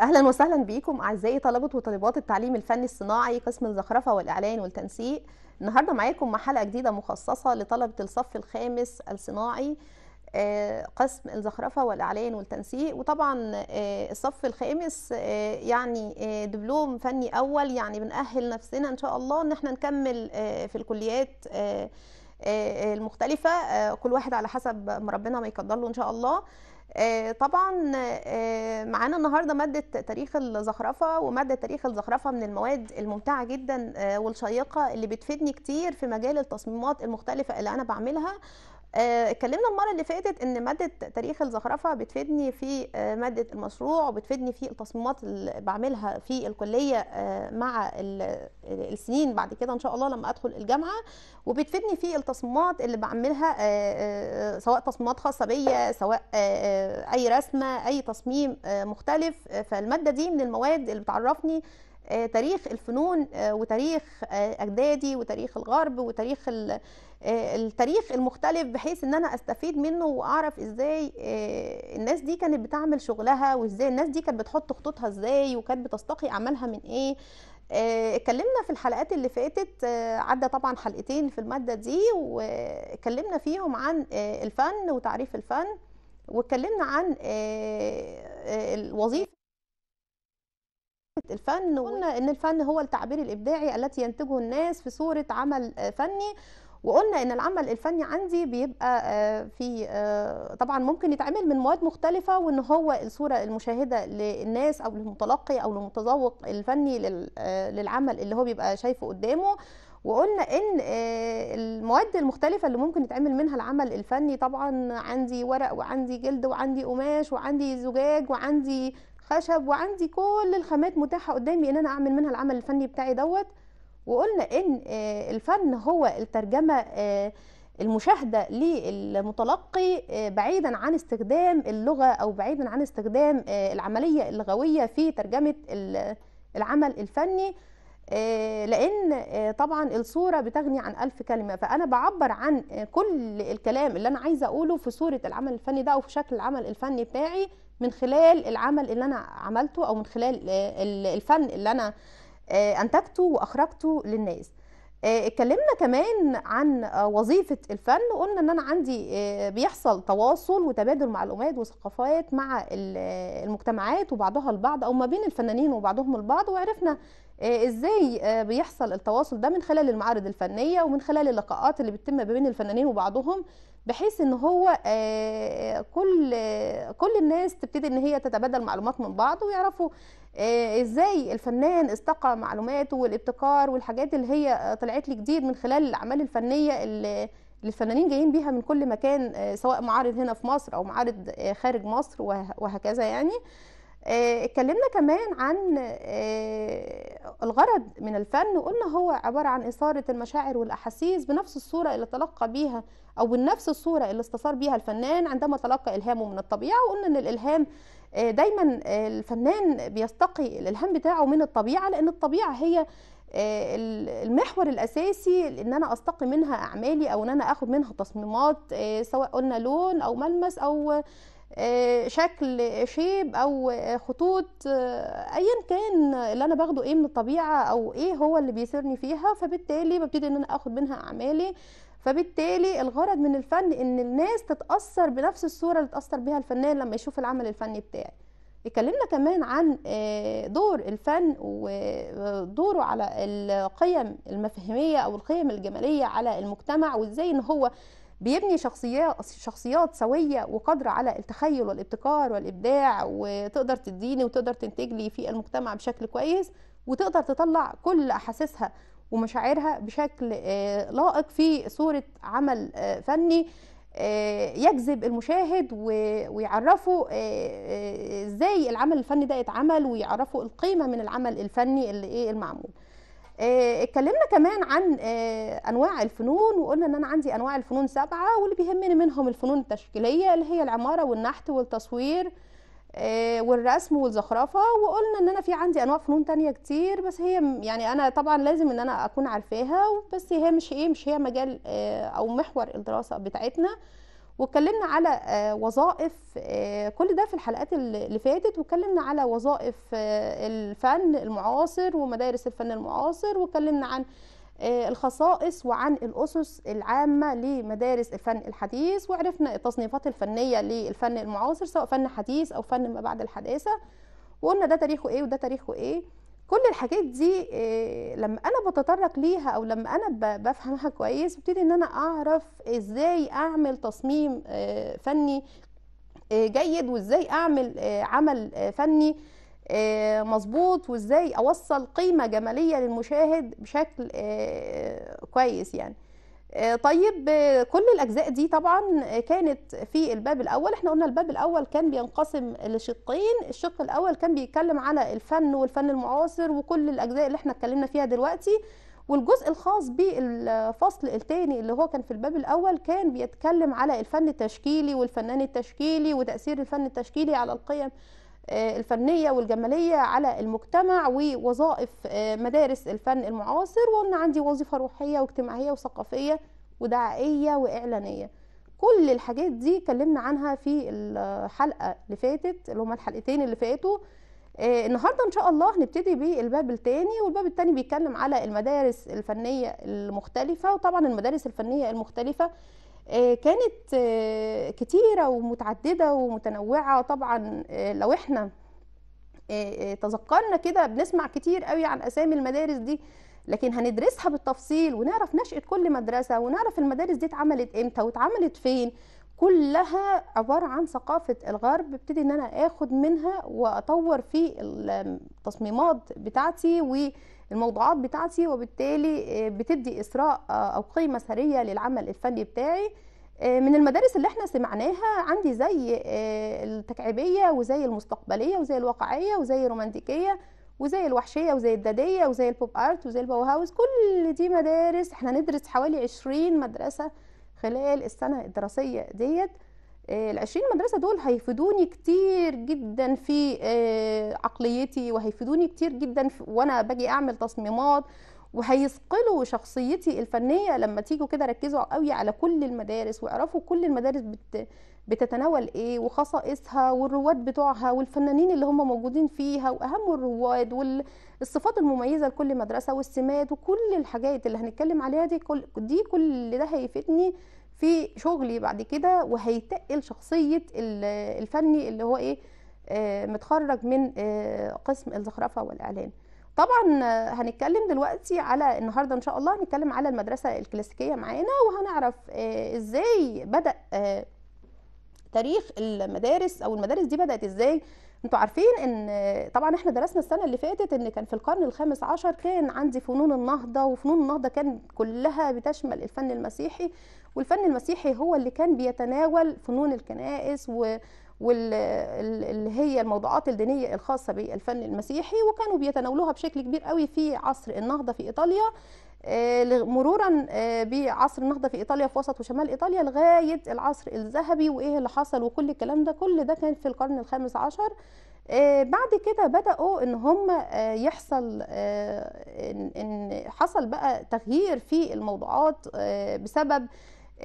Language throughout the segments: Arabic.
اهلا وسهلا بيكم اعزائي طلبه وطالبات التعليم الفني الصناعي قسم الزخرفه والاعلان والتنسيق النهارده معاكم مع حلقه جديده مخصصه لطلبه الصف الخامس الصناعي آه، قسم الزخرفه والاعلان والتنسيق وطبعا آه، الصف الخامس آه، يعني دبلوم فني اول يعني بنأهل نفسنا ان شاء الله ان احنا نكمل في الكليات المختلفه كل واحد على حسب ما ربنا ما يقدر له ان شاء الله آه، طبعا آه، معانا النهارده ماده تاريخ الزخرفه وماده تاريخ الزخرفه من المواد الممتعه جدا آه، والشيقه اللي بتفيدني كتير في مجال التصميمات المختلفه اللي انا بعملها آه، اتكلمنا المره اللي فاتت ان ماده تاريخ الزخرفه بتفيدني في آه، ماده المشروع وبتفيدني في التصميمات اللي بعملها في الكليه آه، مع السنين بعد كده ان شاء الله لما ادخل الجامعه وبتفيدني في التصميمات اللي بعملها سواء تصميمات خاصه بيا سواء اي رسمه اي تصميم مختلف فالماده دي من المواد اللي بتعرفني تاريخ الفنون وتاريخ اجدادي وتاريخ الغرب وتاريخ آه، التاريخ المختلف بحيث ان انا استفيد منه واعرف ازاي آه، الناس دي كانت بتعمل شغلها وازاي الناس دي كانت بتحط خطوطها ازاي وكانت بتستقي اعمالها من ايه آه، اتكلمنا في الحلقات اللي فاتت عدى طبعا حلقتين في الماده دي واتكلمنا فيهم عن الفن وتعريف الفن واتكلمنا عن الوظيفه الفن وقلنا ان الفن هو التعبير الابداعي التي ينتجه الناس في صوره عمل فني وقلنا ان العمل الفني عندي بيبقى آه، في آه، طبعا ممكن يتعمل من مواد مختلفه وان هو الصوره المشاهده للناس او للمتلقي او للمتذوق الفني آه، للعمل اللي هو بيبقى شايفه قدامه وقلنا ان المواد المختلفه اللي ممكن يتعمل منها العمل الفني طبعا عندي ورق وعندي جلد وعندي قماش وعندي زجاج وعندي خشب وعندي كل الخامات متاحه قدامي ان انا اعمل منها العمل الفني بتاعي دوت وقلنا ان آه، الفن هو الترجمه آه، المشاهده للمتلقي آه، بعيدا عن استخدام اللغه او بعيدا عن استخدام العمليه اللغويه في ترجمه العمل الفني لان طبعا الصوره بتغني عن الف كلمه فانا بعبر عن كل الكلام اللي انا عايزه اقوله في صوره العمل الفني ده او في شكل العمل الفني بتاعي من خلال العمل اللي انا عملته او من خلال الفن اللي انا آه، انتجته واخرجته للناس آه، اتكلمنا كمان عن وظيفة الفن وقلنا ان انا عندي آه، بيحصل تواصل وتبادل معلومات وثقافات مع المجتمعات وبعضها البعض او ما بين الفنانين وبعضهم البعض وعرفنا ازاي بيحصل التواصل ده من خلال المعارض الفنية ومن خلال اللقاءات اللي بتتم ما بين الفنانين وبعضهم بحيث ان هو كل كل الناس تبتدي ان هي تتبادل معلومات من بعض ويعرفوا آه، ازاي الفنان استقى معلوماته والابتكار والحاجات اللي هي آه، طلعت لي جديد من خلال الاعمال الفنيه اللي الفنانين جايين بيها من كل مكان آه، سواء معارض هنا في مصر او معارض خارج مصر وهكذا يعني اتكلمنا كمان عن الغرض من الفن وقلنا هو عبارة عن إثارة المشاعر والأحاسيس بنفس الصورة اللي تلقى بيها أو بنفس الصورة اللي استثار بيها الفنان عندما تلقى إلهامه من الطبيعة وقلنا أن الإلهام آه، دايما آه، الفنان بيستقي الالهام بتاعه من الطبيعه لان الطبيعه هي آه، المحور الاساسي ان انا استقي منها اعمالي او ان انا اخد منها تصميمات سواء قلنا لون او ملمس او شكل شيب او خطوط ايا كان اللي انا باخده ايه من الطبيعه او ايه هو اللي بيسرني فيها فبالتالي ببتدي ان انا اخد منها اعمالي فبالتالي الغرض من الفن ان الناس تتاثر بنفس الصوره اللي تاثر بها الفنان لما يشوف العمل الفني بتاعي اتكلمنا كمان عن آه، دور الفن ودوره آه، على القيم المفاهيميه او القيم الجماليه على المجتمع وازاي ان هو بيبني شخصيات شخصيات سويه وقادره على التخيل والابتكار والابداع وتقدر تديني وتقدر تنتج لي في المجتمع بشكل كويس وتقدر تطلع كل احاسيسها ومشاعرها بشكل آه، لائق في صورة عمل آه، فني آه، يجذب المشاهد ويعرفه ازاي العمل الفني ده اتعمل ويعرفوا القيمه من العمل الفني اللي ايه المعمول اتكلمنا كمان عن انواع الفنون وقلنا ان انا عندي انواع الفنون سبعه واللي بيهمني منهم الفنون التشكيليه اللي هي العماره والنحت والتصوير آه، والرسم والزخرفه وقلنا ان انا في عندي انواع فنون تانية كتير بس هي يعني انا طبعا لازم ان انا اكون عارفاها بس هي مش ايه مش هي مجال آه، او محور الدراسه بتاعتنا واتكلمنا على آه، وظائف كل ده في الحلقات اللي فاتت واتكلمنا على وظائف الفن المعاصر ومدارس الفن المعاصر واتكلمنا عن آه، الخصائص وعن الأسس العامة لمدارس الفن الحديث وعرفنا التصنيفات الفنية للفن المعاصر سواء فن حديث أو فن ما بعد الحداثة وقلنا ده تاريخه إيه وده تاريخه إيه كل الحاجات دي آه، لما أنا بتطرق ليها أو لما أنا بفهمها كويس ببتدي إن أنا أعرف إزاي أعمل تصميم آه، فني جيد وإزاي أعمل عمل فني آه، مظبوط وازاي اوصل قيمه جماليه للمشاهد بشكل آه، كويس يعني آه، طيب كل الاجزاء دي طبعا كانت في الباب الاول احنا قلنا الباب الاول كان بينقسم لشقين الشق الاول كان بيتكلم على الفن والفن المعاصر وكل الاجزاء اللي احنا اتكلمنا فيها دلوقتي والجزء الخاص بالفصل الثاني اللي هو كان في الباب الاول كان بيتكلم على الفن التشكيلي والفنان التشكيلي وتاثير الفن التشكيلي على القيم آه، الفنية والجمالية على المجتمع ووظائف آه، مدارس الفن المعاصر وقلنا عندي وظيفة روحية واجتماعية وثقافية ودعائية وإعلانية كل الحاجات دي اتكلمنا عنها في الحلقة اللي فاتت اللي هما الحلقتين اللي فاتوا آه، النهارده ان شاء الله هنبتدي بالباب الثاني والباب الثاني بيتكلم على المدارس الفنيه المختلفه وطبعا المدارس الفنيه المختلفه آه، كانت آه، كتيرة ومتعددة ومتنوعة طبعا آه، لو احنا تذكرنا كده بنسمع كتير قوي عن اسامي المدارس دي لكن هندرسها بالتفصيل ونعرف نشأة كل مدرسة ونعرف المدارس دي اتعملت امتى واتعملت فين كلها عباره عن ثقافه الغرب ببتدي ان انا اخد منها واطور في التصميمات بتاعتي والموضوعات بتاعتي وبالتالي آه، بتدي اثراء آه، او قيمه سريه للعمل الفني بتاعي آه، من المدارس اللي احنا سمعناها عندي زي التكعيبيه وزي المستقبليه وزي الواقعيه وزي الرومانتيكيه وزي الوحشيه وزي الداديه وزي البوب ارت وزي الباوهاوس كل دي مدارس احنا ندرس حوالي 20 مدرسه خلال السنه الدراسيه ديت آه، العشرين مدرسة دول هيفيدوني كتير جدا في آه، عقليتي وهيفيدوني كتير جدا وأنا باجي أعمل تصميمات وهيثقلوا شخصيتي الفنيه لما تيجوا كده ركزوا قوي على كل المدارس واعرفوا كل المدارس بت بتتناول ايه وخصائصها والرواد بتوعها والفنانين اللي هم موجودين فيها واهم الرواد والصفات المميزه لكل مدرسه والسمات وكل الحاجات اللي هنتكلم عليها دي كل دي كل ده هيفيدني في شغلي بعد كده وهيتقل شخصيه الفني اللي هو ايه آه، متخرج من آه، قسم الزخرفه والاعلام طبعا هنتكلم دلوقتي على النهارده ان شاء الله هنتكلم على المدرسه الكلاسيكيه معانا وهنعرف آه، ازاي بدا آه، تاريخ المدارس او المدارس دي بدات ازاي انتوا عارفين ان آه، طبعا احنا درسنا السنه اللي فاتت ان كان في القرن الخامس عشر كان عندي فنون النهضه وفنون النهضه كان كلها بتشمل الفن المسيحي والفن المسيحي هو اللي كان بيتناول فنون الكنائس و واللي هي الموضوعات الدينيه الخاصه بالفن المسيحي وكانوا بيتناولوها بشكل كبير قوي في عصر النهضه في ايطاليا آه، مرورا آه، بعصر النهضه في ايطاليا في وسط وشمال ايطاليا لغايه العصر الذهبي وايه اللي حصل وكل الكلام ده كل ده كان في القرن الخامس عشر آه، بعد كده بداوا ان هم يحصل ان حصل بقى تغيير في الموضوعات بسبب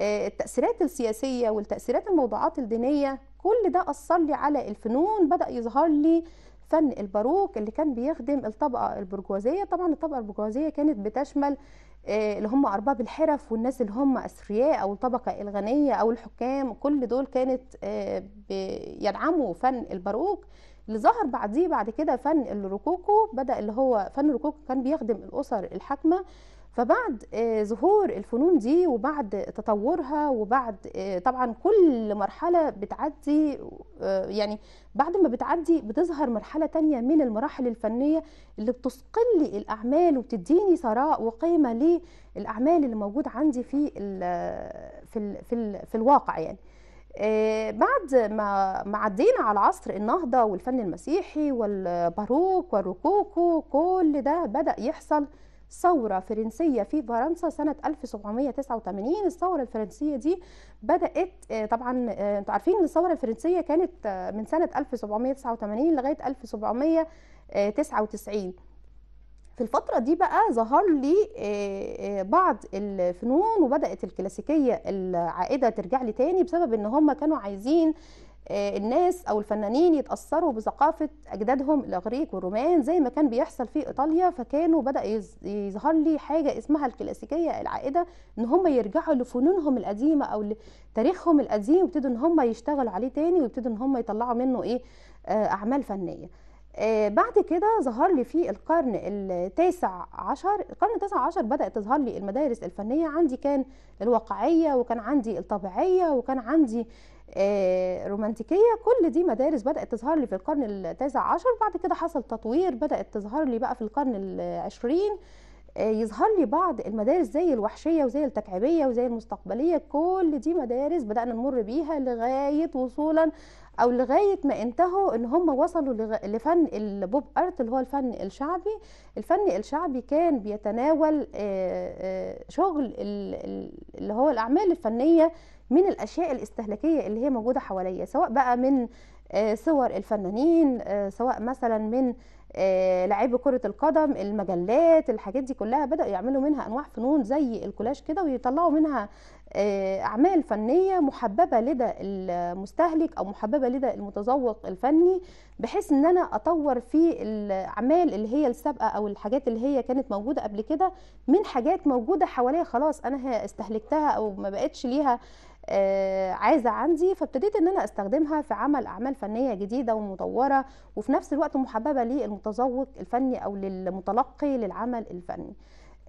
التاثيرات السياسيه والتاثيرات الموضوعات الدينيه كل ده أثر لي على الفنون بدأ يظهر لي فن الباروك اللي كان بيخدم الطبقة البرجوازية طبعا الطبقة البرجوازية كانت بتشمل آه، اللي هم أرباب الحرف والناس اللي هم أثرياء أو الطبقة الغنية أو الحكام كل دول كانت آه، يدعموا فن الباروك اللي ظهر بعديه بعد كده فن الروكوكو بدأ اللي هو فن الروكوكو كان بيخدم الأسر الحاكمة فبعد آه، ظهور الفنون دي وبعد تطورها وبعد آه، طبعا كل مرحله بتعدي آه، يعني بعد ما بتعدي بتظهر مرحله تانية من المراحل الفنيه اللي بتثقل الاعمال وبتديني ثراء وقيمه للاعمال اللي موجوده عندي في الـ في الـ في, الـ في الواقع يعني بعد ما ما عدينا على عصر النهضه والفن المسيحي والباروك والروكوكو كل ده بدا يحصل ثورة فرنسية في فرنسا سنة 1789 الثورة الفرنسية دي بدأت آه، طبعا آه، انتوا عارفين ان الثورة الفرنسية كانت آه، من سنة 1789 لغاية 1799 في الفترة دي بقى ظهر لي بعض الفنون وبدأت الكلاسيكية العائدة ترجع لي تاني بسبب ان هم كانوا عايزين آه، الناس او الفنانين يتاثروا بثقافه اجدادهم الاغريق والرومان زي ما كان بيحصل في ايطاليا فكانوا بدا يظهر لي حاجه اسمها الكلاسيكيه العائده ان هم يرجعوا لفنونهم القديمه او لتاريخهم القديم ويبتدوا ان هم يشتغلوا عليه تاني ويبتدوا ان هم يطلعوا منه ايه آه، اعمال فنيه آه، بعد كده ظهر لي في القرن التاسع عشر القرن التاسع عشر بدأت تظهر لي المدارس الفنية عندي كان الواقعية وكان عندي الطبيعية وكان عندي آه، رومانتيكيه كل دي مدارس بدات تظهر لي في القرن التاسع عشر بعد كده حصل تطوير بدات تظهر لي بقى في القرن العشرين آه، يظهر لي بعض المدارس زي الوحشيه وزي التكعيبيه وزي المستقبليه كل دي مدارس بدانا نمر بيها لغايه وصولا او لغايه ما انتهوا ان هم وصلوا لفن البوب ارت اللي هو الفن الشعبي الفن الشعبي كان بيتناول آه، شغل اللي هو الاعمال الفنيه من الاشياء الاستهلاكيه اللي هي موجوده حواليا سواء بقى من آه، صور الفنانين آه، سواء مثلا من آه، لعيب كرة القدم المجلات الحاجات دي كلها بدأوا يعملوا منها أنواع فنون زي الكولاج كده ويطلعوا منها أعمال فنية محببة لدى المستهلك أو محببة لدى المتذوق الفني بحيث أن أنا أطور في الأعمال اللي هي السابقة أو الحاجات اللي هي كانت موجودة قبل كده من حاجات موجودة حواليا خلاص أنا استهلكتها أو ما بقتش ليها آه، عايزه عندي فابتديت ان انا استخدمها في عمل اعمال فنيه جديده ومطوره وفي نفس الوقت محببه للمتذوق الفني او للمتلقي للعمل الفني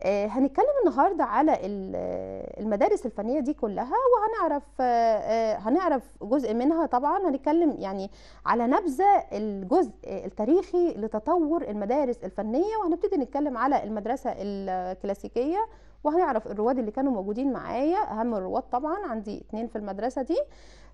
آه، هنتكلم النهاردة على آه، المدارس الفنية دي كلها وهنعرف آه، هنعرف جزء منها طبعا هنتكلم يعني على نبذة الجزء التاريخي لتطور المدارس الفنية وهنبتدي نتكلم على المدرسة الكلاسيكية وهنعرف الرواد اللي كانوا موجودين معايا اهم الرواد طبعا عندي اتنين في المدرسة دي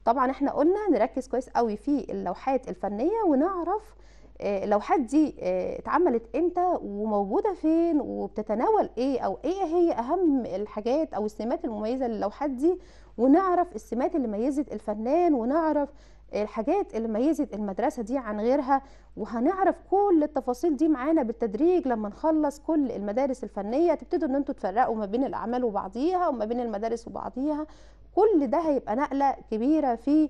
طبعا احنا قلنا نركز كويس قوي في اللوحات الفنية ونعرف اللوحات آه، دي آه، اتعملت امتى وموجوده فين وبتتناول ايه او ايه هي اهم الحاجات او السمات المميزه للوحات دي ونعرف السمات اللي ميزت الفنان ونعرف الحاجات اللي ميزت المدرسة دي عن غيرها وهنعرف كل التفاصيل دي معانا بالتدريج لما نخلص كل المدارس الفنية تبتدوا ان انتوا تفرقوا ما بين الأعمال وبعضيها وما بين المدارس وبعضيها كل ده هيبقى نقلة كبيرة في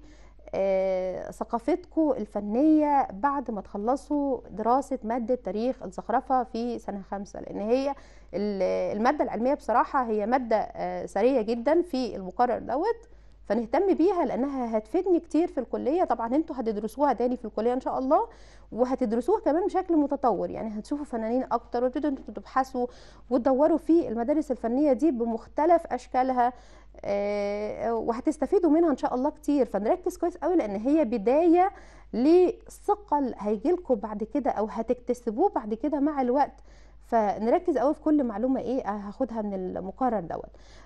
آه، ثقافتكم الفنيه بعد ما تخلصوا دراسه ماده تاريخ الزخرفه في سنه خمسة لان هي الماده العلميه بصراحه هي ماده ثريه آه، جدا في المقرر دوت فنهتم بيها لانها هتفيدني كتير في الكليه طبعا انتوا هتدرسوها تاني في الكليه ان شاء الله وهتدرسوها كمان بشكل متطور يعني هتشوفوا فنانين اكتر وتبتدوا انتوا تبحثوا وتدوروا في المدارس الفنيه دي بمختلف اشكالها آه، وهتستفيدوا منها ان شاء الله كتير فنركز كويس قوي لان هي بدايه لثقل هيجيلكم بعد كده او هتكتسبوه بعد كده مع الوقت فنركز قوي في كل معلومه ايه آه، هاخدها من المقرر دوت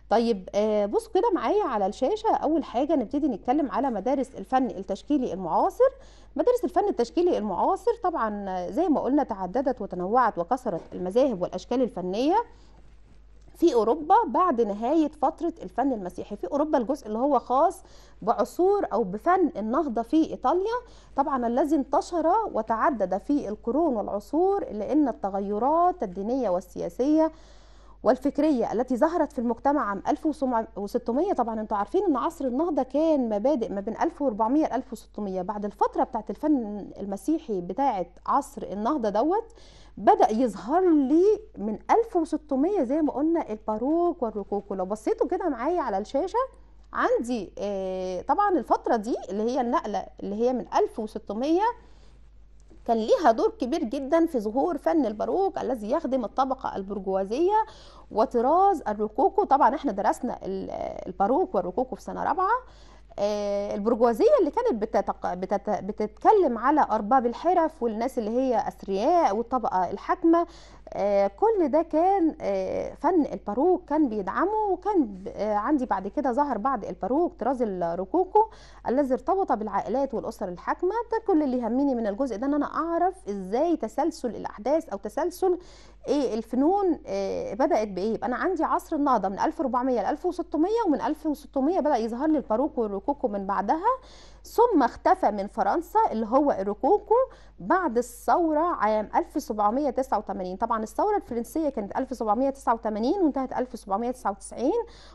طيب آه، بصوا كده معايا على الشاشه اول حاجه نبتدي نتكلم على مدارس الفن التشكيلي المعاصر مدارس الفن التشكيلي المعاصر طبعا زي ما قلنا تعددت وتنوعت وكثرت المذاهب والاشكال الفنيه في اوروبا بعد نهايه فتره الفن المسيحي في اوروبا الجزء اللي هو خاص بعصور او بفن النهضه في ايطاليا طبعا الذي انتشر وتعدد في القرون والعصور لان التغيرات الدينيه والسياسيه والفكريه التي ظهرت في المجتمع عام 1600 طبعا انتوا عارفين ان عصر النهضه كان مبادئ ما بين 1400 ل 1600 بعد الفتره بتاعت الفن المسيحي بتاعت عصر النهضه دوت بدا يظهر لي من 1600 زي ما قلنا الباروك والروكوكو لو بصيتوا كده معايا على الشاشه عندي آه، طبعا الفتره دي اللي هي النقله اللي هي من 1600 كان ليها دور كبير جدا في ظهور فن الباروك الذي يخدم الطبقة البرجوازية وطراز الروكوكو طبعا احنا درسنا الباروك والروكوكو في سنه رابعه آه، البرجوازيه اللي كانت بتتق... بتت... بتتكلم على ارباب الحرف والناس اللي هي اثرياء والطبقه الحاكمه آه، كل ده كان آه، فن الباروك كان بيدعمه وكان آه، عندي بعد كده ظهر بعد الباروك طراز الروكوكو الذي ارتبط بالعائلات والاسر الحاكمه ده كل اللي يهمني من الجزء ده ان انا اعرف ازاي تسلسل الاحداث او تسلسل ايه الفنون إيه بدات بايه يبقى انا عندي عصر النهضه من 1400 ل 1600 ومن 1600 بدا يظهر لي الباروك والروكوكو من بعدها ثم اختفى من فرنسا اللي هو الروكوكو بعد الثورة عام 1789 طبعا الثورة الفرنسية كانت 1789 وانتهت 1799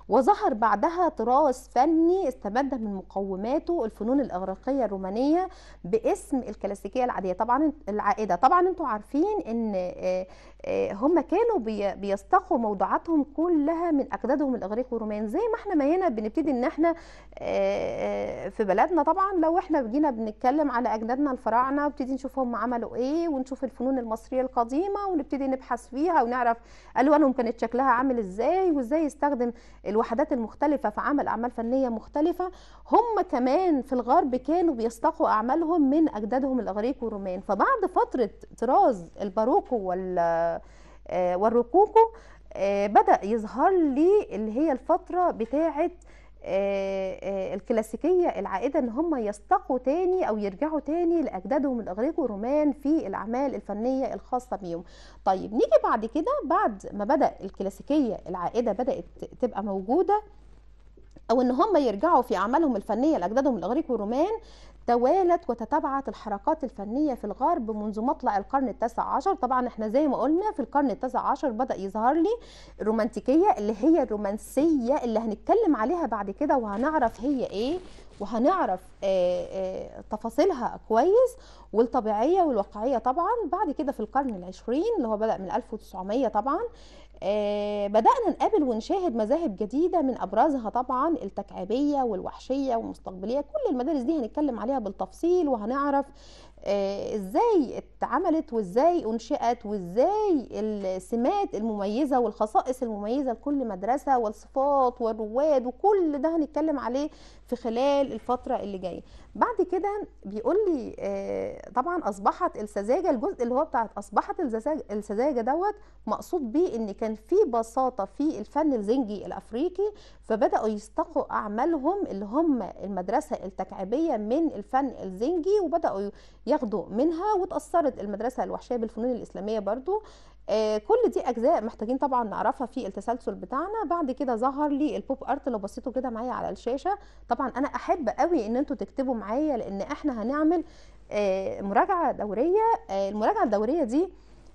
وظهر بعدها تراث فني استمد من مقوماته الفنون الإغريقية الرومانية باسم الكلاسيكية العادية طبعا العائدة طبعا انتوا عارفين ان آه، آه، هم كانوا بيستقوا موضوعاتهم كلها من اجدادهم الاغريق والرومان زي ما احنا ما هنا بنبتدي ان احنا آه، آه، في بلدنا طبعا لو احنا جينا بنتكلم على اجدادنا الفراعنه نبتدي نشوف هم عملوا ايه ونشوف الفنون المصريه القديمه ونبتدي نبحث فيها ونعرف الوانهم كانت شكلها عامل ازاي وازاي يستخدم الوحدات المختلفه في عمل اعمال فنيه مختلفه هم كمان في الغرب كانوا بيستقوا اعمالهم من اجدادهم الاغريق والرومان فبعد فتره طراز الباروكو وال آه، والركوكو آه، بدأ يظهر لي اللي هي الفترة بتاعة آه، الكلاسيكية العائدة ان هم يستقوا تاني او يرجعوا تاني لاجدادهم الاغريق والرومان في الاعمال الفنية الخاصة بيهم طيب نيجي بعد كده بعد ما بدأ الكلاسيكية العائدة بدأت تبقى موجودة او ان هم يرجعوا في اعمالهم الفنيه لاجدادهم الاغريق والرومان توالت وتتابعت الحركات الفنية في الغرب منذ مطلع القرن التاسع عشر طبعا احنا زي ما قلنا في القرن التاسع عشر بدأ يظهر لي الرومانتيكية اللي هي الرومانسية اللي هنتكلم عليها بعد كده وهنعرف هي ايه وهنعرف آآ آه، آآ آه، تفاصيلها كويس والطبيعية والواقعية طبعا بعد كده في القرن العشرين اللي هو بدأ من 1900 طبعا آه، بدأنا نقابل ونشاهد مذاهب جديدة من أبرزها طبعا التكعيبية والوحشية والمستقبلية كل المدارس دي هنتكلم عليها بالتفصيل وهنعرف آه، ازاي اتعملت وازاي انشئت وازاي السمات المميزه والخصائص المميزه لكل مدرسه والصفات والرواد وكل ده هنتكلم عليه في خلال الفتره اللي جايه بعد كده بيقول لي آه، طبعا اصبحت السذاجه الجزء اللي هو بتاعت اصبحت السذاجه دوت مقصود بيه ان كان في بساطه في الفن الزنجي الافريقي فبداوا يستقوا اعمالهم اللي هم المدرسه التكعيبيه من الفن الزنجي وبداوا ياخدوا منها وتاثرت المدرسه الوحشيه بالفنون الاسلاميه برضو آه، كل دي اجزاء محتاجين طبعا نعرفها في التسلسل بتاعنا بعد كده ظهر لي البوب ارت لو بصيتوا كده معايا على الشاشه طبعا انا احب قوي ان انتوا تكتبوا معايا لان احنا هنعمل آه، مراجعه دوريه آه، المراجعه الدوريه دي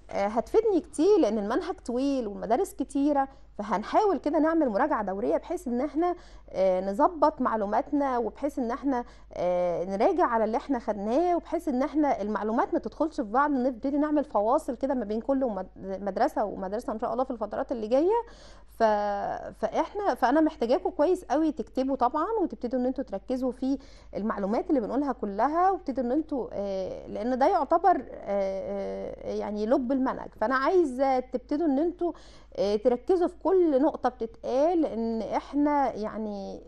هتفيدني كتير لان المنهج طويل والمدارس كتيره فهنحاول كده نعمل مراجعه دوريه بحيث ان احنا آه، نظبط معلوماتنا وبحيث ان احنا آه، نراجع على اللي احنا خدناه وبحيث ان احنا المعلومات ما تدخلش في بعض نبتدي نعمل فواصل كده ما بين كل مدرسه ومدرسه ان شاء الله في الفترات اللي جايه ف... فاحنا فانا محتاجاكم كويس قوي تكتبوا طبعا وتبتدوا ان انتوا تركزوا في المعلومات اللي بنقولها كلها وتبتدوا ان انتوا آه، لان ده يعتبر يعني لب المنهج فانا عايزه تبتدوا ان انتوا آه، تركزوا في كل نقطه بتتقال ان احنا يعني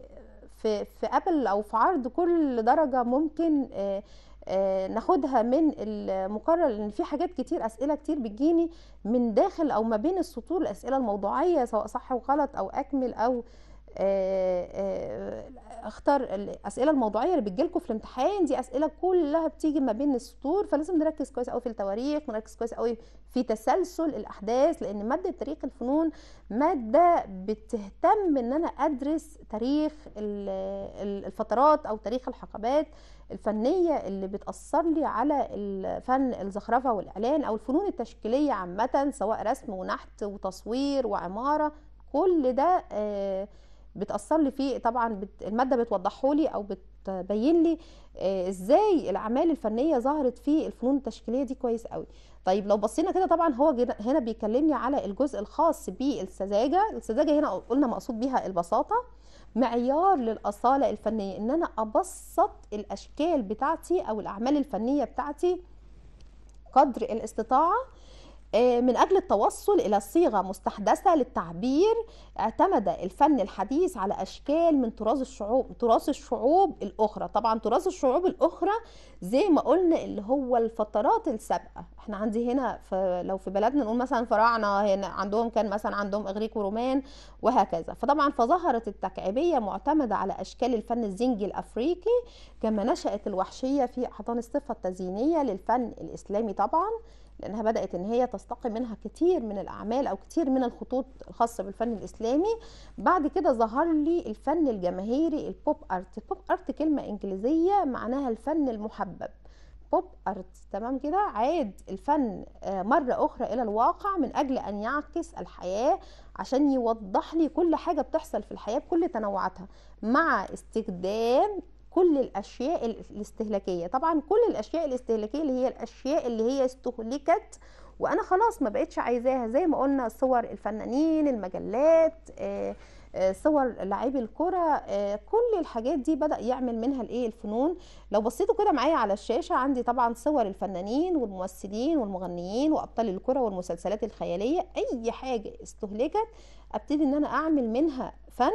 في في قبل او في عرض كل درجه ممكن آه، آه، ناخدها من المقرر لان في حاجات كتير اسئله كتير بتجيني من داخل او ما بين السطور الاسئله الموضوعيه سواء صح وغلط او اكمل او آه، آه، اختار الاسئله الموضوعيه اللي بتجيلكم في الامتحان دي اسئله كلها بتيجي ما بين السطور فلازم نركز كويس قوي في التواريخ نركز كويس قوي في تسلسل الاحداث لان ماده تاريخ الفنون ماده بتهتم ان انا ادرس تاريخ الفترات او تاريخ الحقبات الفنيه اللي بتاثر لي على فن الزخرفه والاعلان او الفنون التشكيليه عامه سواء رسم ونحت وتصوير وعماره كل ده آه بتاثر لي فيه طبعا بت... الماده بتوضحه لي او بتبين لي آه، ازاي الاعمال الفنيه ظهرت في الفنون التشكيليه دي كويس قوي طيب لو بصينا كده طبعا هو هنا بيكلمني على الجزء الخاص بالسذاجه السذاجه هنا قلنا مقصود بيها البساطه معيار للاصاله الفنيه ان انا ابسط الاشكال بتاعتي او الاعمال الفنيه بتاعتي قدر الاستطاعه آه، من أجل التوصل إلى صيغة مستحدثة للتعبير آه، اعتمد الفن الحديث على أشكال من تراث الشعوب تراث الشعوب الأخرى طبعا تراث الشعوب الأخرى زي ما قلنا اللي هو الفترات السابقة احنا عندي هنا في لو في بلدنا نقول مثلا فراعنة هنا عندهم كان مثلا عندهم إغريق ورومان وهكذا فطبعا فظهرت التكعيبية معتمدة على أشكال الفن الزنجي الأفريقي كما نشأت الوحشية في أحضان الصفة التزيينية للفن الإسلامي طبعا لانها بدات ان هي تستقي منها كتير من الاعمال او كتير من الخطوط الخاصه بالفن الاسلامي بعد كده ظهر لي الفن الجماهيري البوب ارت البوب ارت كلمه انجليزيه معناها الفن المحبب بوب ارت تمام كده عاد الفن آه، مره اخرى الى الواقع من اجل ان يعكس الحياه عشان يوضح لي كل حاجه بتحصل في الحياه بكل تنوعاتها مع استخدام كل الاشياء الاستهلاكيه طبعا كل الاشياء الاستهلاكيه اللي هي الاشياء اللي هي استهلكت وانا خلاص ما بقتش عايزاها زي ما قلنا صور الفنانين المجلات آه، آه، صور لاعبي الكره آه، كل الحاجات دي بدا يعمل منها الايه الفنون لو بصيتوا كده معايا على الشاشه عندي طبعا صور الفنانين والممثلين والمغنيين وابطال الكره والمسلسلات الخياليه اي حاجه استهلكت ابتدي ان انا اعمل منها فن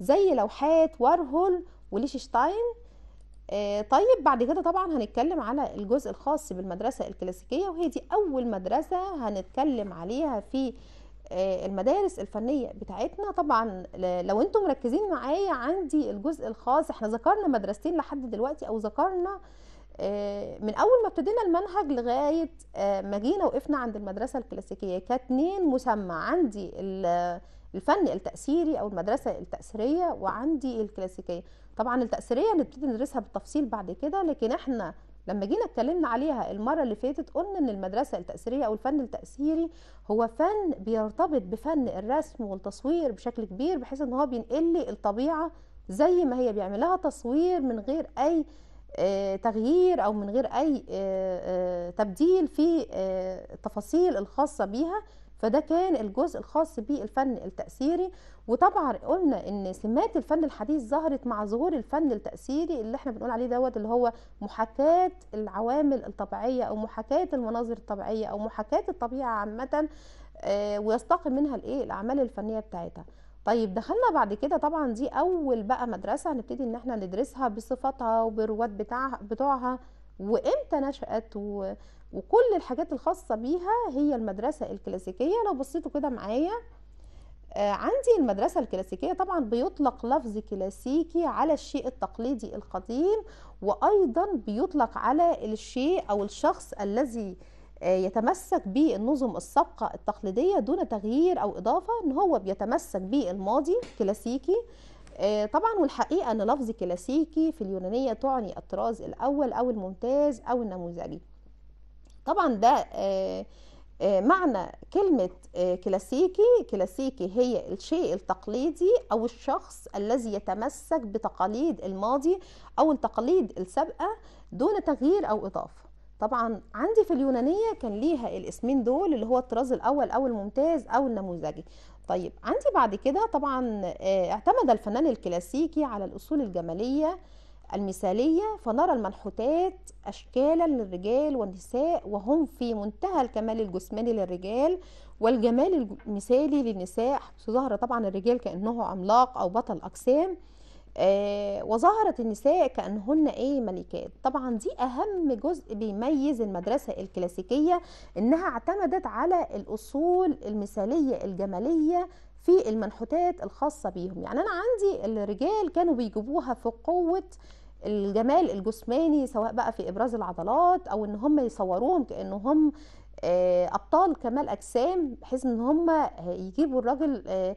زي لوحات وارهول وليششتاين آه، طيب بعد كده طبعا هنتكلم على الجزء الخاص بالمدرسة الكلاسيكية وهي دي أول مدرسة هنتكلم عليها في آه، المدارس الفنية بتاعتنا طبعا لو انتم مركزين معايا عندي الجزء الخاص احنا ذكرنا مدرستين لحد دلوقتي او ذكرنا آه، من اول ما ابتدينا المنهج لغاية ما جينا وقفنا عند المدرسة الكلاسيكية كاتنين مسمى عندي الفن التأثيري او المدرسة التأثيرية وعندي الكلاسيكية طبعا التاثيريه نبتدي ندرسها بالتفصيل بعد كده لكن احنا لما جينا اتكلمنا عليها المره اللي فاتت قلنا ان المدرسه التاثيريه او الفن التاثيري هو فن بيرتبط بفن الرسم والتصوير بشكل كبير بحيث ان هو بينقل لي الطبيعه زي ما هي بيعملها تصوير من غير اي آه، تغيير او من غير اي آه، آه، تبديل في التفاصيل الخاصه بيها فده كان الجزء الخاص بالفن التأثيري وطبعا قلنا ان سمات الفن الحديث ظهرت مع ظهور الفن التأثيري اللي احنا بنقول عليه دوت اللي هو محاكاة العوامل الطبيعية او محاكاة المناظر الطبيعية او محاكاة الطبيعة عامة آه، ويستقي منها الايه الاعمال الفنية بتاعتها طيب دخلنا بعد كده طبعا دي اول بقى مدرسة هنبتدي ان احنا ندرسها بصفاتها وبرواد بتاعها بتوعها وامتى نشأت و... وكل الحاجات الخاصة بيها هي المدرسة الكلاسيكية لو بصيتوا كده معايا آه، عندي المدرسة الكلاسيكية طبعا بيطلق لفظ كلاسيكي على الشيء التقليدي القديم وأيضا بيطلق على الشيء أو الشخص الذي آه، يتمسك بالنظم السابقة التقليدية دون تغيير أو إضافة إن هو بيتمسك بالماضي كلاسيكي آه، طبعا والحقيقه ان لفظ كلاسيكي في اليونانيه تعني الطراز الاول او الممتاز او النموذجي طبعا ده آه، آه، معنى كلمة كلاسيكي كلاسيكي هي الشيء التقليدي أو الشخص الذي يتمسك بتقاليد الماضي أو التقاليد السابقة دون تغيير أو إضافة طبعا عندي في اليونانية كان ليها الاسمين دول اللي هو الطراز الأول أو الممتاز أو النموذجي طيب عندي بعد كده طبعا آه، اعتمد الفنان الكلاسيكي على الأصول الجمالية المثالية فنرى المنحوتات أشكالا للرجال والنساء وهم في منتهى الكمال الجسماني للرجال والجمال المثالي للنساء تظهر طبعا الرجال كأنه عملاق أو بطل أجسام آه، وظهرت النساء كأنهن إيه ملكات طبعا دي أهم جزء بيميز المدرسة الكلاسيكية إنها اعتمدت على الأصول المثالية الجمالية في المنحوتات الخاصة بيهم يعني أنا عندي الرجال كانوا بيجيبوها في قوة الجمال الجسماني سواء بقى في إبراز العضلات أو إن هم يصوروهم كأنهم آه، أبطال كمال أجسام بحيث إن هم يجيبوا الراجل آه،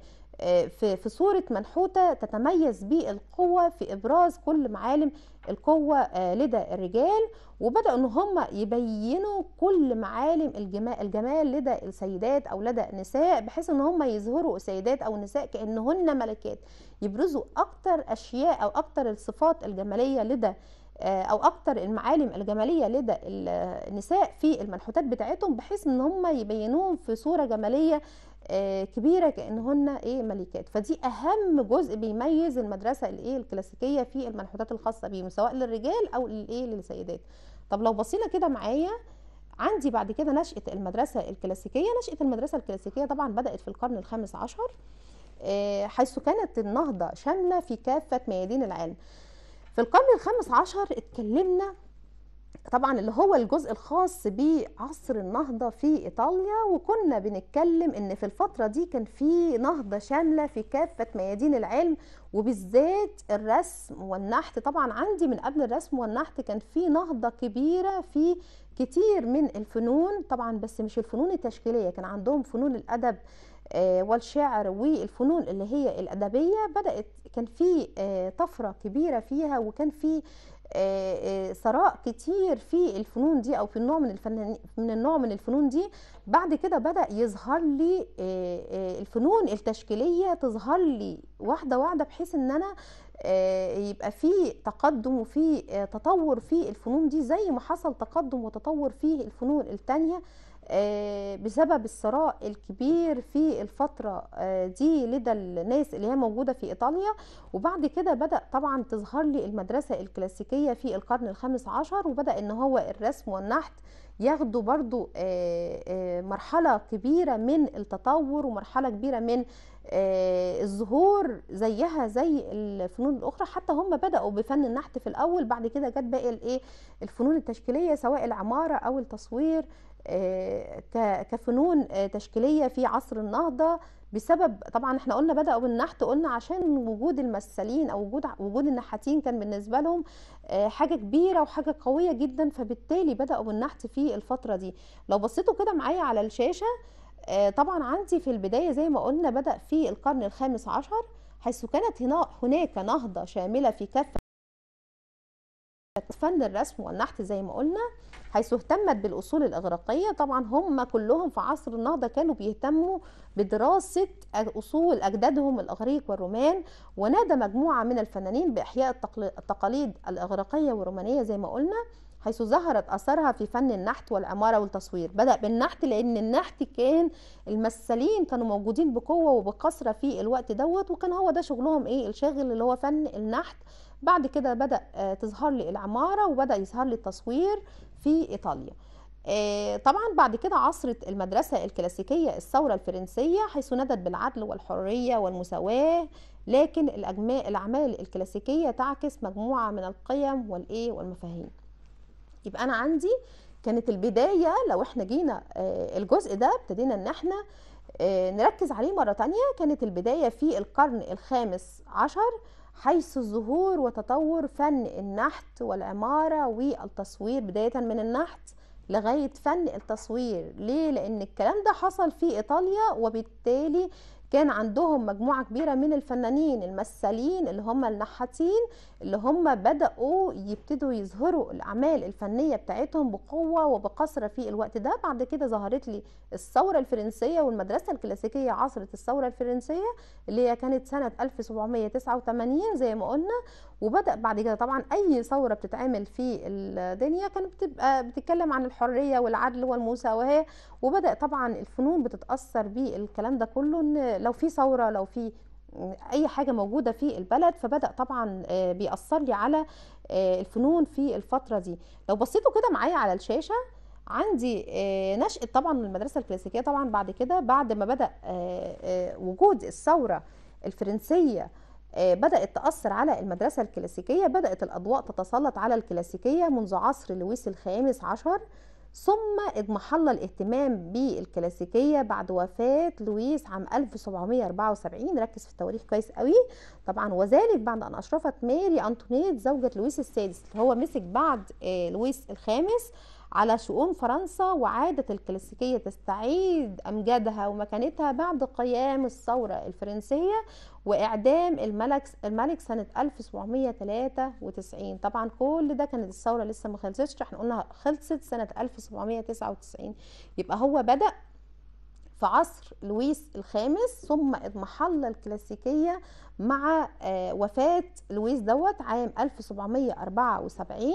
في في صوره منحوته تتميز بالقوه في ابراز كل معالم القوه آه، لدى الرجال وبداوا ان هم يبينوا كل معالم الجمال لدى السيدات او لدى النساء بحيث ان هم يظهروا السيدات او النساء كانهن ملكات يبرزوا اكتر اشياء او اكتر الصفات الجماليه لدى آه، او اكتر المعالم الجماليه لدى النساء في المنحوتات بتاعتهم بحيث ان هم يبينوهم في صوره جماليه آه، كبيره كانهن ايه ملكات فدي اهم جزء بيميز المدرسه الايه الكلاسيكيه في المنحوتات الخاصه بيهم سواء للرجال او الايه للسيدات طب لو بصينا كده معايا عندي بعد كده نشأة المدرسة الكلاسيكية نشأة المدرسة الكلاسيكية طبعا بدأت في القرن الخامس عشر آه، حيث كانت النهضة شاملة في كافة ميادين العلم في القرن الخامس عشر اتكلمنا طبعا اللي هو الجزء الخاص بعصر النهضه في ايطاليا وكنا بنتكلم ان في الفتره دي كان في نهضه شامله في كافه ميادين العلم وبالذات الرسم والنحت طبعا عندي من قبل الرسم والنحت كان في نهضه كبيره في كتير من الفنون طبعا بس مش الفنون التشكيليه كان عندهم فنون الادب آه، والشعر والفنون اللي هي الادبيه بدات كان في آه، طفره كبيره فيها وكان في آه، آه، ثراء كتير في الفنون دي او في النوع من الفنان من النوع من الفنون دي بعد كده بدا يظهر لي آه، الفنون التشكيليه تظهر لي واحده واحده بحيث ان انا آه، يبقى في تقدم وفي آه، تطور في الفنون دي زي ما حصل تقدم وتطور في الفنون الثانيه آه، بسبب الثراء الكبير في الفترة دي لدى الناس اللي هي موجودة في إيطاليا وبعد كده بدأ طبعا تظهر لي المدرسة الكلاسيكية في القرن الخامس عشر وبدأ إن هو الرسم والنحت ياخدوا برضو مرحلة كبيرة من التطور ومرحلة كبيرة من آه، الظهور زيها زي الفنون الاخرى حتى هم بداوا بفن النحت في الاول بعد كده جت باقي الايه الفنون التشكيليه سواء العماره او التصوير آه، كفنون آه، تشكيليه في عصر النهضه بسبب طبعا احنا قلنا بداوا بالنحت قلنا عشان وجود الممثلين او وجود وجود النحاتين كان بالنسبه لهم حاجه كبيره وحاجه قويه جدا فبالتالي بداوا بالنحت في الفتره دي لو بصيتوا كده معايا على الشاشه آه، طبعا عندي في البداية زي ما قلنا بدأ في القرن الخامس عشر حيث كانت هنا هناك نهضة شاملة في كافة فن الرسم والنحت زي ما قلنا حيث اهتمت بالأصول الإغريقية طبعا هم كلهم في عصر النهضة كانوا بيهتموا بدراسة أصول أجدادهم الإغريق والرومان ونادى مجموعة من الفنانين بإحياء التقاليد الإغريقية والرومانية زي ما قلنا حيث ظهرت أثرها في فن النحت والعمارة والتصوير بدأ بالنحت لأن النحت كان الممثلين كانوا موجودين بقوة وبكثرة في الوقت دوت وكان هو ده شغلهم إيه الشاغل اللي هو فن النحت بعد كده بدأ آه، تظهر لي العمارة وبدأ يظهر لي التصوير في إيطاليا آه، طبعا بعد كده عصرت المدرسة الكلاسيكية الثورة الفرنسية حيث ندت بالعدل والحرية والمساواة لكن الأعمال الكلاسيكية تعكس مجموعة من القيم والإيه والمفاهيم يبقى انا عندي كانت البدايه لو احنا جينا آه، الجزء ده ابتدينا ان احنا آه، نركز عليه مره تانية كانت البدايه في القرن الخامس عشر حيث ظهور وتطور فن النحت والعماره والتصوير بدايه من النحت لغايه فن التصوير ليه لان الكلام ده حصل في ايطاليا وبالتالي كان عندهم مجموعة كبيرة من الفنانين المثالين اللي هم النحاتين اللي هم بدأوا يبتدوا يظهروا الأعمال الفنية بتاعتهم بقوة وبقسرة في الوقت ده بعد كده ظهرت لي الثورة الفرنسية والمدرسة الكلاسيكية عصرة الثورة الفرنسية اللي هي كانت سنة 1789 زي ما قلنا وبدأ بعد كده طبعا أي ثورة بتتعمل في الدنيا كانت بتبقى بتتكلم عن الحرية والعدل والمساواة وبدأ طبعا الفنون بتتأثر بالكلام ده كله إن لو في ثورة لو في اي حاجه موجوده في البلد فبدا طبعا آه، بيأثر لي على آه، الفنون في الفتره دي لو بصيتوا كده معايا على الشاشه عندي آه، نشأة طبعا من المدرسة الكلاسيكية طبعا بعد كده بعد ما بدأ وجود الثورة الفرنسية بدأت تأثر على المدرسة الكلاسيكية بدأت الأضواء تتسلط على الكلاسيكية منذ عصر لويس الخامس عشر ثم اضمحل الاهتمام بالكلاسيكية بعد وفاة لويس عام 1774 ركز في التواريخ كويس قوي طبعا وذلك بعد أن أشرفت ماري أنتونيت زوجة لويس السادس اللي هو مسك بعد آه، لويس الخامس على شؤون فرنسا وعادت الكلاسيكية تستعيد أمجادها ومكانتها بعد قيام الثورة الفرنسية واعدام الملك الملك سنه 1793 طبعا كل ده كانت الثوره لسه ما خلصتش احنا قلنا خلصت سنه 1799 يبقى هو بدا في عصر لويس الخامس ثم اضمحل الكلاسيكية مع آه، وفاة لويس دوت عام 1774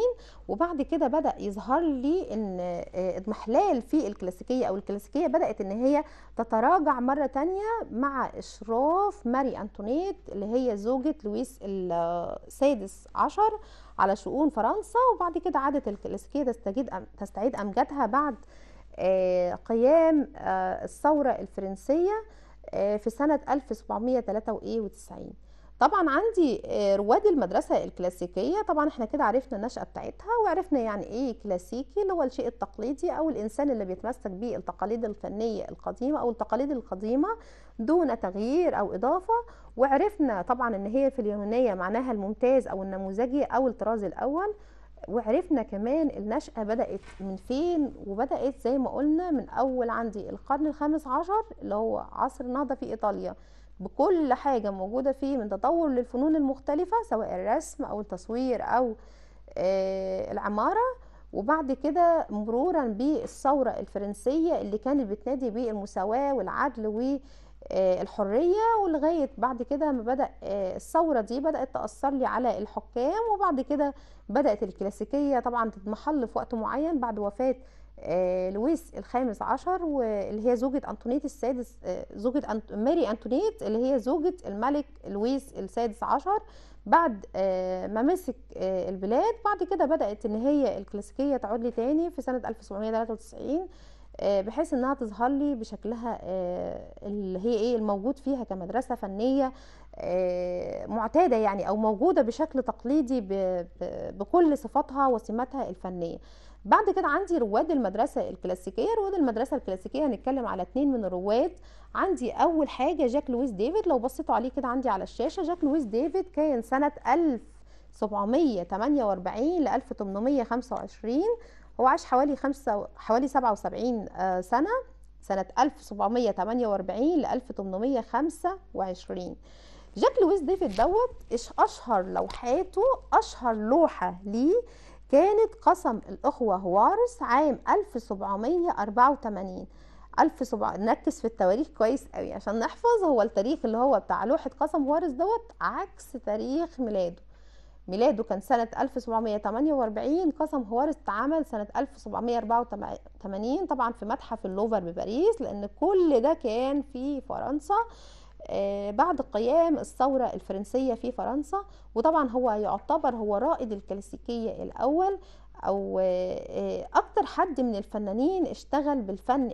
وبعد كده بدأ يظهر لي ان آه، اضمحلال في الكلاسيكية او الكلاسيكية بدأت ان هي تتراجع مرة تانية مع اشراف ماري انتونيت اللي هي زوجة لويس السادس عشر على شؤون فرنسا وبعد كده عادت الكلاسيكية تستعيد امجادها بعد آه، قيام آه، الثورة الفرنسية آه، في سنة 1793 طبعا عندي رواد المدرسة الكلاسيكية طبعا احنا كده عرفنا النشأة بتاعتها وعرفنا يعني ايه كلاسيكي اللي هو الشيء التقليدي او الانسان اللي بيتمسك بالتقاليد الفنية القديمة او التقاليد القديمة دون تغيير او اضافة وعرفنا طبعا ان هي في اليونانية معناها الممتاز او النموذجي او الطراز الاول وعرفنا كمان النشأة بدأت من فين وبدأت زي ما قلنا من أول عندي القرن الخامس عشر اللي هو عصر النهضة في إيطاليا بكل حاجة موجودة فيه من تطور للفنون المختلفة سواء الرسم أو التصوير أو آه العمارة وبعد كده مرورا بالثورة الفرنسية اللي كانت بتنادي بالمساواة والعدل آه، الحرية ولغاية بعد كده ما بدأ آه، الثورة دي بدأت تأثر لي على الحكام وبعد كده بدأت الكلاسيكية طبعا تتمحل في وقت معين بعد وفاة آه، لويس الخامس عشر واللي هي زوجة أنتونيت السادس زوجة أنت... ماري أنتونيت اللي هي زوجة الملك لويس السادس عشر بعد ما مسك البلاد بعد كده بدأت إن هي الكلاسيكية تعود لي تاني في سنة 1793 آه، بحيث انها تظهر لي بشكلها آه، اللي هي ايه الموجود فيها كمدرسه فنيه آه، معتاده يعني او موجوده بشكل تقليدي بكل صفاتها وسماتها الفنيه بعد كده عندي رواد المدرسه الكلاسيكيه رواد المدرسه الكلاسيكيه هنتكلم على اتنين من الرواد عندي اول حاجه جاك لويس ديفيد لو بصيتوا عليه كده عندي على الشاشه جاك لويس ديفيد كان سنه 1748 ل 1825 هو عاش حوالي خمسة حوالي 77 آه، سنة سنة 1748 ل 1825 جاك لويس ديفيد دوت أشهر لوحاته أشهر لوحة ليه كانت قسم الأخوة هوارس عام 1784 ألف سبع... نركز في التواريخ كويس قوي عشان نحفظ هو التاريخ اللي هو بتاع لوحة قسم هوارس دوت عكس تاريخ ميلاده ميلاده كان سنة 1748 قسم هوارس اتعمل سنة 1784 طبعا في متحف اللوفر بباريس لأن كل ده كان في فرنسا آه، بعد قيام الثورة الفرنسية في فرنسا وطبعا هو يعتبر هو رائد الكلاسيكية الأول أو آه، آه، أكتر حد من الفنانين اشتغل بالفن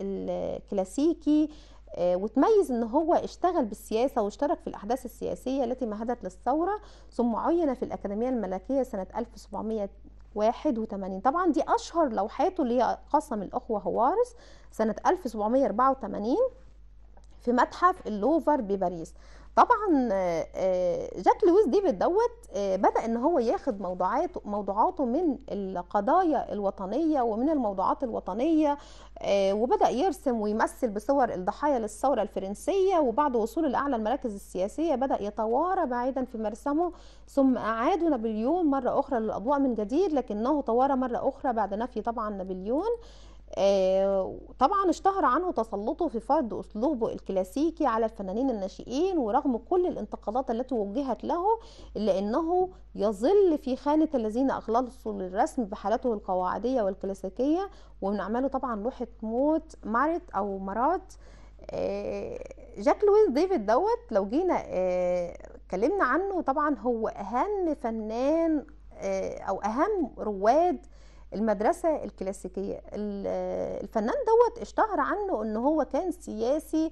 الكلاسيكي آه، وتميز ان هو اشتغل بالسياسه واشترك في الاحداث السياسيه التي مهدت للثوره ثم عين في الاكاديميه الملكيه سنه 1781 طبعا دي اشهر لوحاته اللي هي قسم الاخوه هوارس سنه 1784 في متحف اللوفر بباريس طبعا آه، جاك لويس ديفيد دوت آه، بدا ان هو ياخد موضوعاته موضوعاته من القضايا الوطنيه ومن الموضوعات الوطنيه آه، وبدا يرسم ويمثل بصور الضحايا للثوره الفرنسيه وبعد وصوله لاعلى المراكز السياسيه بدا يتوارى بعيدا في مرسمه ثم اعاد نابليون مره اخرى للاضواء من جديد لكنه توارى مره اخرى بعد نفي طبعا نابليون آه، طبعا اشتهر عنه تسلطه في فرض اسلوبه الكلاسيكي على الفنانين الناشئين ورغم كل الانتقادات التي وجهت له الا انه يظل في خانه الذين اخلصوا للرسم بحالته القواعديه والكلاسيكيه ومن اعماله طبعا لوحه موت مارت او مرات آه، جاك لويس ديفيد دوت لو جينا آه، اتكلمنا عنه طبعا هو اهم فنان او اهم رواد المدرسة الكلاسيكية الفنان دوت اشتهر عنه ان هو كان سياسي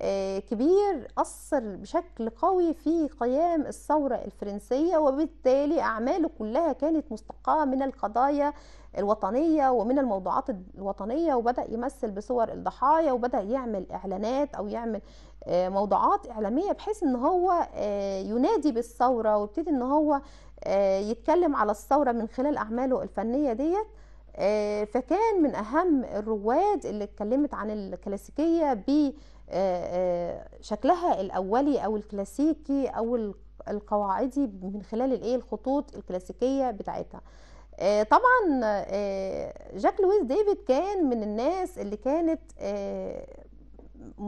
آه، كبير أثر بشكل قوي في قيام الثورة الفرنسية وبالتالي أعماله كلها كانت مستقاة من القضايا الوطنية ومن الموضوعات الوطنية وبدأ يمثل بصور الضحايا وبدأ يعمل إعلانات أو يعمل آه، موضوعات إعلامية بحيث إن هو آه، ينادي بالثورة وابتدي إن هو آه، يتكلم على الثوره من خلال اعماله الفنيه ديت آه، فكان من اهم الرواد اللي اتكلمت عن الكلاسيكيه بشكلها آه، الاولي او الكلاسيكي او القواعدي من خلال الايه الخطوط الكلاسيكيه بتاعتها طبعا جاك لويس ديفيد كان من الناس اللي كانت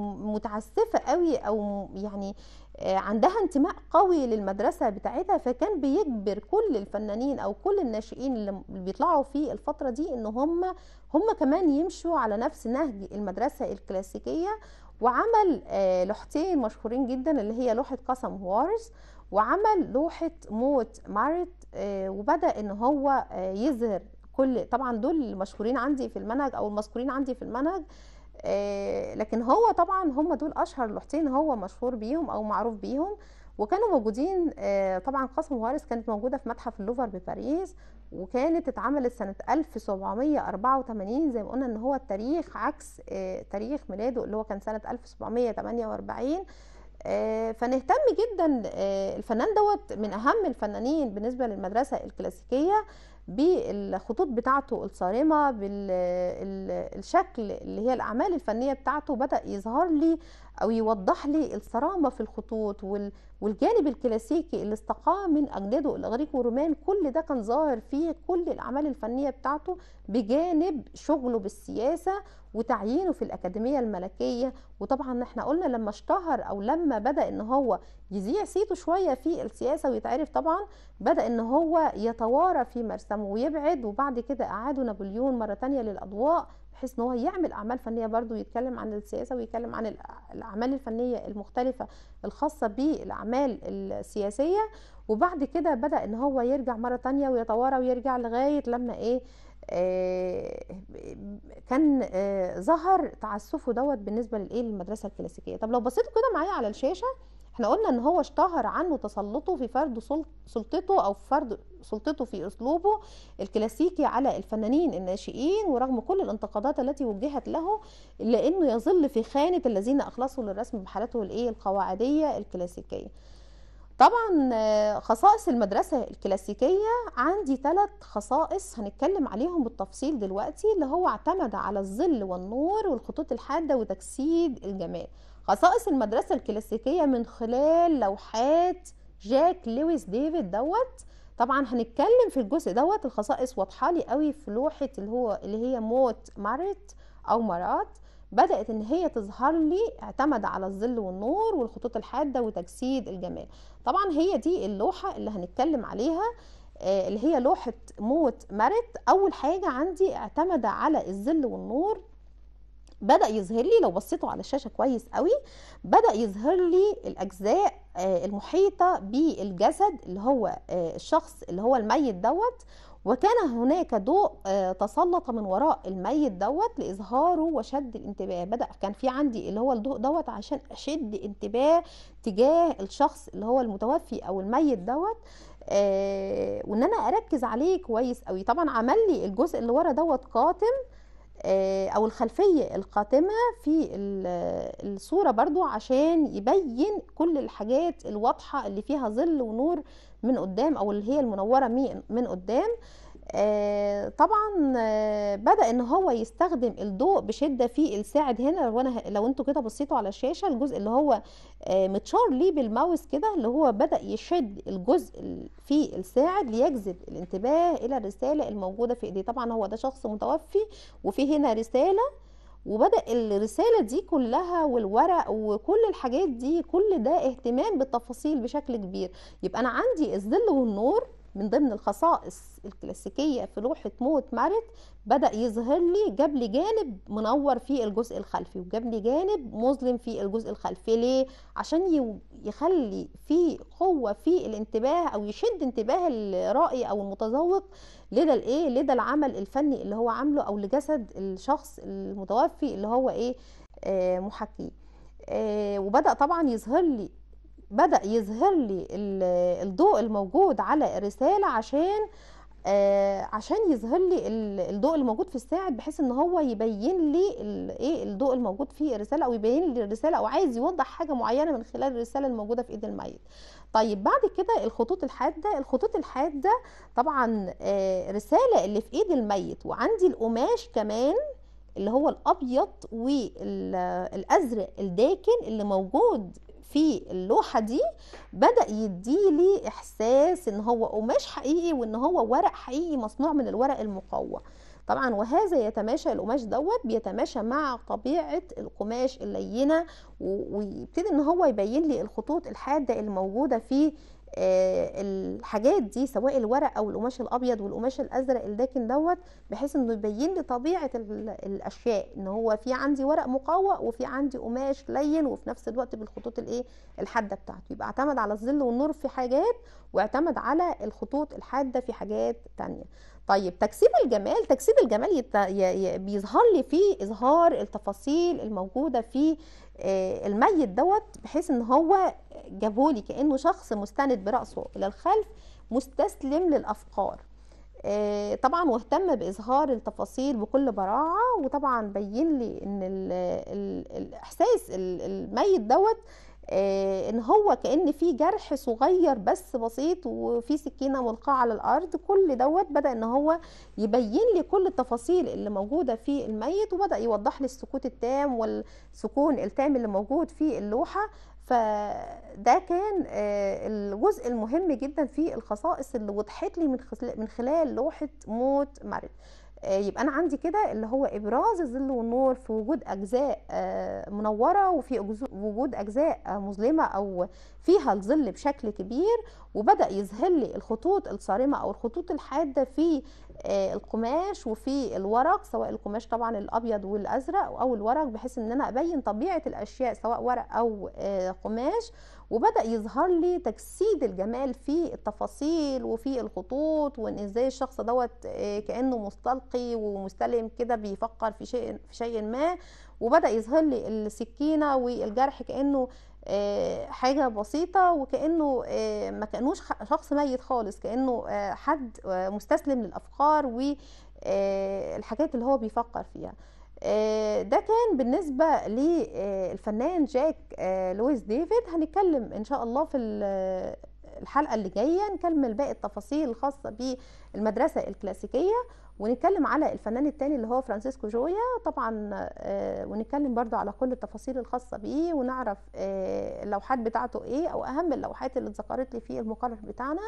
متعسفه قوي او يعني عندها انتماء قوي للمدرسه بتاعتها فكان بيجبر كل الفنانين او كل الناشئين اللي بيطلعوا في الفتره دي ان هم هم كمان يمشوا على نفس نهج المدرسه الكلاسيكيه وعمل آه، لوحتين مشهورين جدا اللي هي لوحه قسم وارز وعمل لوحه موت مارت آه، وبدا ان هو آه، يظهر كل طبعا دول المشهورين عندي في المنهج او المذكورين عندي في المنهج آه، لكن هو طبعا هم دول اشهر لوحتين هو مشهور بيهم او معروف بيهم وكانوا موجودين آه، طبعا قاسم وارث كانت موجودة في متحف اللوفر بباريس وكانت اتعملت سنة 1784 زي ما قلنا ان هو التاريخ عكس آه، تاريخ ميلاده اللي هو كان سنة 1748 فنهتم جدا الفنان دوت من اهم الفنانين بالنسبه للمدرسه الكلاسيكيه بالخطوط بتاعته الصارمه بالشكل اللي هي الاعمال الفنيه بتاعته بدا يظهر لي أو يوضح لي الصرامة في الخطوط والجانب الكلاسيكي اللي استقام من أجداده الإغريق والرومان كل ده كان ظاهر فيه كل الأعمال الفنية بتاعته بجانب شغله بالسياسة وتعيينه في الأكاديمية الملكية وطبعا احنا قلنا لما اشتهر أو لما بدأ إن هو يذيع سيته شوية في السياسة ويتعرف طبعا بدأ إن هو يتوارى في مرسمه ويبعد وبعد كده أعاده نابليون مرة تانية للأضواء بحيث ان هو يعمل اعمال فنيه برضو يتكلم عن السياسه ويتكلم عن الاعمال الفنيه المختلفه الخاصه بالاعمال السياسيه وبعد كده بدا ان هو يرجع مره تانية ويتوارى ويرجع لغايه لما ايه آه كان آه ظهر تعسفه دوت بالنسبه للايه للمدرسه الكلاسيكيه طب لو بصيتوا كده معايا على الشاشه احنا قلنا ان هو اشتهر عنه تسلطه في فرض سلطته او فرض سلطته في اسلوبه الكلاسيكي على الفنانين الناشئين ورغم كل الانتقادات التي وجهت له الا انه يظل في خانه الذين اخلصوا للرسم بحالته الايه القواعديه الكلاسيكيه طبعا آه، خصائص المدرسة الكلاسيكية عندي ثلاث خصائص هنتكلم عليهم بالتفصيل دلوقتي اللي هو اعتمد على الظل والنور والخطوط الحادة وتجسيد الجمال خصائص المدرسة الكلاسيكية من خلال لوحات جاك لويس ديفيد دوت طبعا هنتكلم في الجزء دوت الخصائص واضحة لي قوي في لوحة اللي هو اللي هي موت مارت أو مرات بدأت إن هي تظهر لي اعتمد على الظل والنور والخطوط الحادة وتجسيد الجمال طبعا هي دي اللوحة اللي هنتكلم عليها آه، اللي هي لوحة موت مارت أول حاجة عندي اعتمد على الظل والنور بدأ يظهر لي لو بصيتوا على الشاشة كويس قوي بدأ يظهر لي الأجزاء آه، المحيطة بالجسد اللي هو آه، الشخص اللي هو الميت دوت وكان هناك ضوء آه، تسلط من وراء الميت دوت لإظهاره وشد الانتباه بدأ كان في عندي اللي هو الضوء دوت عشان أشد انتباه تجاه الشخص اللي هو المتوفي أو الميت دوت وإن أنا أركز عليه كويس قوي طبعا عمل لي الجزء اللي ورا دوت قاتم آه، او الخلفيه القاتمه في الصوره برضو عشان يبين كل الحاجات الواضحه اللي فيها ظل ونور من قدام او اللي هي المنوره من قدام آه، طبعا آه، بدا ان هو يستخدم الضوء بشده في الساعد هنا لو انا لو انتوا كده بصيتوا على الشاشه الجزء اللي هو آه، متشار ليه بالماوس كده اللي هو بدا يشد الجزء في الساعد ليجذب الانتباه الى الرساله الموجوده في ايديه طبعا هو ده شخص متوفي وفي هنا رساله وبدا الرساله دي كلها والورق وكل الحاجات دي كل ده اهتمام بالتفاصيل بشكل كبير يبقى انا عندي الظل والنور من ضمن الخصائص الكلاسيكية في لوحة موت مارت بدأ يظهر لي جاب لي جانب منور في الجزء الخلفي وجاب لي جانب مظلم في الجزء الخلفي ليه؟ عشان يخلي في قوة في الانتباه أو يشد انتباه الرائي أو المتذوق لدى الايه لدى العمل الفني اللي هو عامله أو لجسد الشخص المتوفي اللي هو ايه آه محاكيه آه، وبدأ طبعا يظهر لي بدأ يظهر لي الضوء الموجود على الرسالة عشان آه، عشان يظهر لي الضوء الموجود في الساعد بحيث ان هو يبين لي ايه الضوء الموجود في الرساله او يبين لي الرساله او عايز يوضح حاجه معينه من خلال الرساله الموجوده في ايد الميت طيب بعد كده الخطوط الحاده الخطوط الحاده طبعا الرساله آه، اللي في ايد الميت وعندي القماش كمان اللي هو الابيض والازرق الداكن اللي موجود في اللوحة دي بدأ يديلي إحساس إن هو قماش حقيقي وإن هو ورق حقيقي مصنوع من الورق المقوى طبعا وهذا يتماشى القماش دوت بيتماشى مع طبيعة القماش اللينة ويبتدي إن هو يبين لي الخطوط الحادة الموجودة في آه، الحاجات دي سواء الورق او القماش الابيض والقماش الازرق الداكن دوت بحيث انه يبين لي طبيعه الاشياء ان هو في عندي ورق مقوى وفي عندي قماش لين وفي نفس الوقت بالخطوط الايه الحاده بتاعته يبقى اعتمد على الظل والنور في حاجات واعتمد على الخطوط الحاده في حاجات تانية طيب تكسيب الجمال تكسيب الجمال يت... ي... ي... بيظهر لي فيه اظهار التفاصيل الموجوده في آه، الميت دوت بحيث ان هو جابهولي كانه شخص مستند براسه الى الخلف مستسلم للافكار آه، طبعا واهتم باظهار التفاصيل بكل براعه وطبعا بين لي ان الاحساس الميت دوت آه، ان هو كان في جرح صغير بس بسيط وفي سكينه ملقاه على الارض كل دوت بدا ان هو يبين لي كل التفاصيل اللي موجوده في الميت وبدا يوضح لي السكوت التام والسكون التام اللي موجود في اللوحه فده كان آه، الجزء المهم جدا في الخصائص اللي وضحت لي من خلال لوحه موت مارد آه، يبقى انا عندي كده اللي هو ابراز الظل والنور في وجود اجزاء آه، منوره وفي وجود اجزاء آه، مظلمه او فيها الظل بشكل كبير وبدا يظهر لي الخطوط الصارمه او الخطوط الحاده في القماش وفي الورق سواء القماش طبعا الابيض والازرق او الورق بحيث ان انا ابين طبيعه الاشياء سواء ورق او قماش وبدا يظهر لي تجسيد الجمال في التفاصيل وفي الخطوط وان ازاي الشخص دوت آه، كانه مستلقي ومستلم كده بيفكر في شيء في شيء ما وبدا يظهر لي السكينه والجرح كانه آه، حاجه بسيطه وكانه آه، ما كانوش شخص ميت خالص كانه حد مستسلم للافكار والحاجات اللي هو بيفكر فيها آه، ده كان بالنسبة للفنان آه، جاك آه، لويس ديفيد هنتكلم إن شاء الله في الحلقة اللي جاية نكمل باقي التفاصيل الخاصة بالمدرسة الكلاسيكية ونتكلم على الفنان التاني اللي هو فرانسيسكو جويا طبعا ونتكلم برضو على كل التفاصيل الخاصة بيه ونعرف اللوحات بتاعته ايه او اهم اللوحات اللي اتذكرت لي في المقرر بتاعنا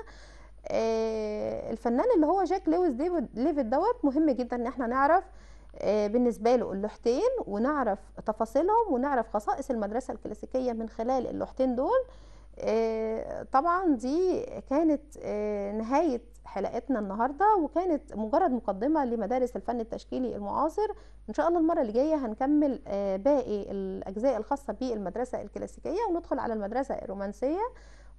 الفنان اللي هو جاك لويس ديفيد دوت مهم جدا ان احنا نعرف آه، بالنسبة له اللوحتين ونعرف تفاصيلهم ونعرف خصائص المدرسة الكلاسيكية من خلال اللوحتين دول آه، طبعا دي كانت آه، نهاية حلقتنا النهاردة وكانت مجرد مقدمة لمدارس الفن التشكيلي المعاصر إن شاء الله المرة اللي جاية هنكمل باقي الأجزاء الخاصة بالمدرسة الكلاسيكية وندخل على المدرسة الرومانسية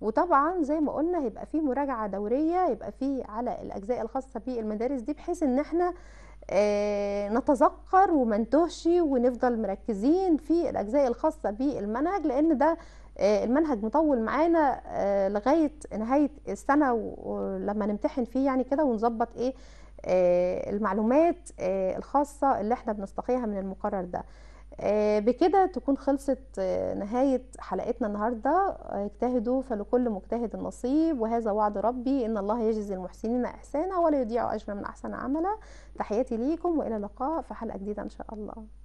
وطبعا زي ما قلنا هيبقى في مراجعة دورية يبقى في على الأجزاء الخاصة بالمدارس دي بحيث إن احنا آه، نتذكر وما نتهش ونفضل مركزين في الاجزاء الخاصه بالمنهج لان ده آه، المنهج مطول معانا آه، لغايه نهايه السنه لما نمتحن فيه يعني كده ونظبط ايه المعلومات الخاصه اللي احنا بنستقيها من المقرر ده آه، بكده تكون خلصت آه، نهاية حلقتنا النهاردة آه، اجتهدوا فلكل مجتهد نصيب وهذا وعد ربي إن الله يجزي المحسنين إحسانا ولا يضيع أجر من أحسن عملا تحياتي ليكم وإلى اللقاء في حلقة جديدة إن شاء الله